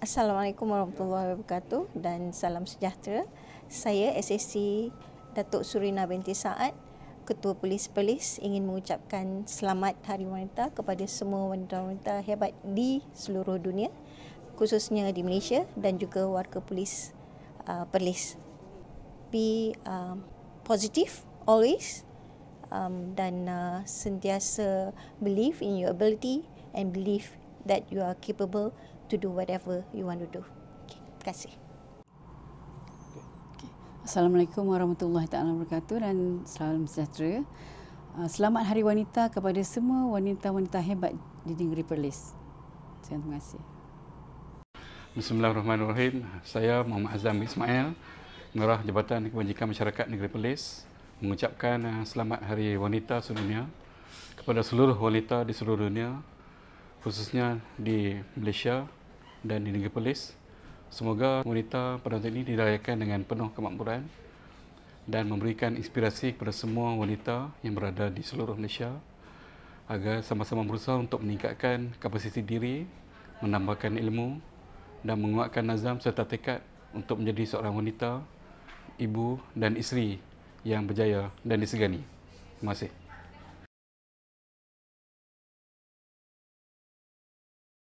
Assalamualaikum warahmatullahi wabarakatuh dan salam sejahtera. Saya SSC Datuk Surina binti Saad, Ketua Polis Polis ingin mengucapkan selamat Hari Wanita kepada semua wanita-wanita hebat di seluruh dunia khususnya di Malaysia dan juga warga polis uh, Perlis. Be uh, positive always um, dan uh, sentiasa believe in your ability and believe that you are capable to do whatever you want to do. Okay. Terima kasih. Assalamualaikum warahmatullahi taala wabarakatuh dan salam sejahtera. Ah, selamat Hari Wanita kepada semua wanita-wanita hebat di negeri Perlis. Terima kasih. Bismillahirrahmanirrahim. Saya Muhammad Azam Ismail, Merah Jabatan Kebajikan Masyarakat Negeri Perlis, mengucapkan ah, selamat Hari Wanita Sedunia kepada seluruh wanita di seluruh dunia khususnya di Malaysia dan di negeri Perlis. Semoga wanita pada hari ini dirayakan dengan penuh kemakmuran dan memberikan inspirasi kepada semua wanita yang berada di seluruh Malaysia agar sama-sama berusaha untuk meningkatkan kapasiti diri, menambahkan ilmu dan menguatkan nazam serta tekad untuk menjadi seorang wanita, ibu dan isteri yang berjaya dan disegani. Terima kasih.